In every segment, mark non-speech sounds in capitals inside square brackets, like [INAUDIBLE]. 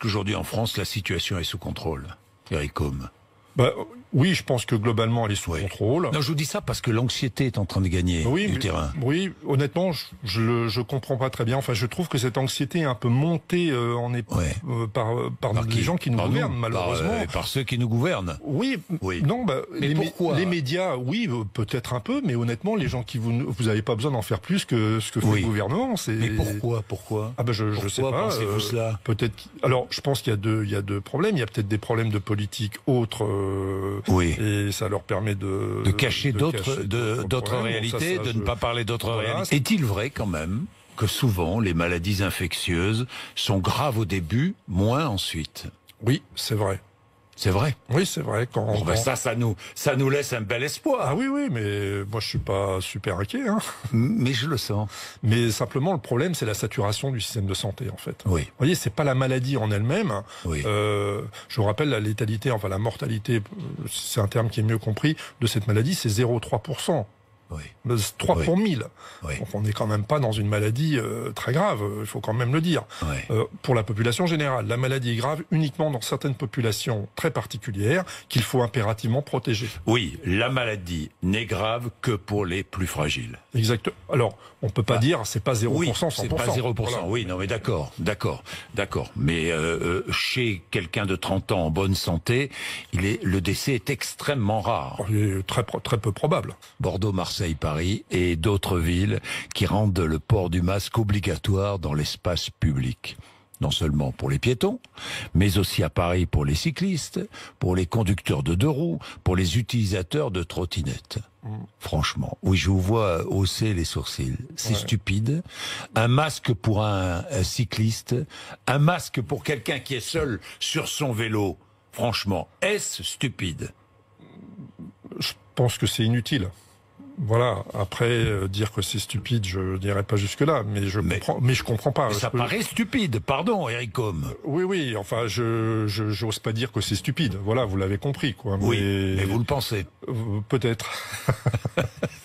qu'aujourd'hui en France, la situation est sous contrôle Eric bah, oui, je pense que globalement, elle est sous contrôle. Non, je vous dis ça parce que l'anxiété est en train de gagner du terrain. Oui, honnêtement, je, je, comprends pas très bien. Enfin, je trouve que cette anxiété est un peu montée euh, en époque. Euh, euh, par par, les gens qui nous gouvernent malheureusement. Par, ceux qui nous gouvernent. Oui, oui. Non, bah, les, Les médias, oui, peut-être un peu, mais honnêtement, les gens qui vous vous avez pas besoin d'en faire plus que ce que fait les le gouvernement. C'est. Mais pourquoi Pourquoi Ah ben je, je sais pas. Pensez-vous cela Peut-être. Alors, je pense qu'il y a deux il y a deux problèmes. Il y a peut-être des problèmes de politique autres oui. et ça leur permet de de cacher d'autres d'autres réalités, de ne pas parler d'autres réalités. Est-il vrai quand même que souvent les maladies infectieuses sont graves au début, moins ensuite Oui, c'est vrai. C'est vrai. Oui, c'est vrai. Quand ben ça, ça nous, ça nous laisse un bel espoir. Ah oui, oui, mais moi je suis pas super inquiet. Hein. Mais je le sens. Mais simplement, le problème, c'est la saturation du système de santé, en fait. Oui. Vous voyez, c'est pas la maladie en elle-même. Oui. Euh, je vous rappelle la létalité, enfin la mortalité, euh, c'est un terme qui est mieux compris de cette maladie, c'est 0,3 oui. 3 pour 1000. Donc on n'est quand même pas dans une maladie euh, très grave, euh, il faut quand même le dire. Euh, pour la population générale, la maladie est grave uniquement dans certaines populations très particulières qu'il faut impérativement protéger. Oui, la maladie n'est grave que pour les plus fragiles. Exactement. Alors, on peut pas ah. dire c'est pas 0%, oui, c'est pas 0%. Oui, non mais d'accord, d'accord, d'accord. Mais chez quelqu'un de 30 ans en bonne santé, il est, le décès est extrêmement rare. très, très peu probable. Bordeaux, Marseille Paris et d'autres villes qui rendent le port du masque obligatoire dans l'espace public non seulement pour les piétons, mais aussi à Paris pour les cyclistes, pour les conducteurs de deux roues, pour les utilisateurs de trottinettes. Mm. Franchement, oui, je vous vois hausser les sourcils. C'est stupide. Un masque pour un, un cycliste, un masque pour quelqu'un qui est seul sur son vélo. Franchement, est-ce stupide Je pense que c'est inutile. Voilà. Après, euh, dire que c'est stupide, je dirais pas jusque là, mais je mais, comprends, je comprends pas. ça paraît stupide, pardon, Eric Oui, oui. Enfin, je, j'ose pas dire que c'est stupide. Voilà, vous l'avez compris, quoi. Mais... Oui. Mais vous le pensez. Euh, peut-être. [LAUGHS]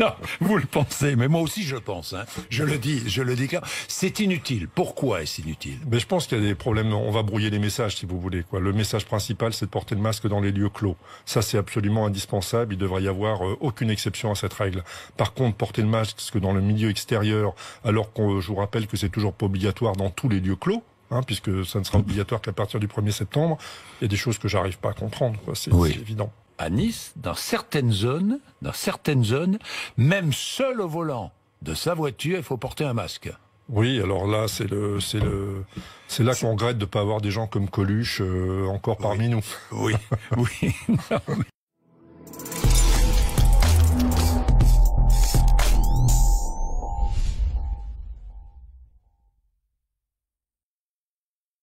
[LAUGHS] non, vous le pensez, mais moi aussi je pense. Hein. Je le dis, je le dis C'est inutile. Pourquoi est-ce inutile Mais je pense qu'il y a des problèmes. On va brouiller les messages, si vous voulez. Quoi. Le message principal, c'est de porter le masque dans les lieux clos. Ça, c'est absolument indispensable. Il devrait y avoir euh, aucune exception à cette règle. Par contre, porter le masque dans le milieu extérieur, alors qu'on, je vous rappelle que c'est toujours pas obligatoire dans tous les lieux clos. Hein, puisque ça ne sera obligatoire qu'à partir du 1er septembre, il y a des choses que j'arrive pas à comprendre, c'est évident à Nice, dans certaines zones, dans certaines zones, même seul au volant de sa voiture, il faut porter un masque. Oui, alors là, c'est le, c'est le, c'est là qu'on regrette de pas avoir des gens comme Coluche euh, encore parmi nous. Oui, [LAUGHS] oui. [LAUGHS]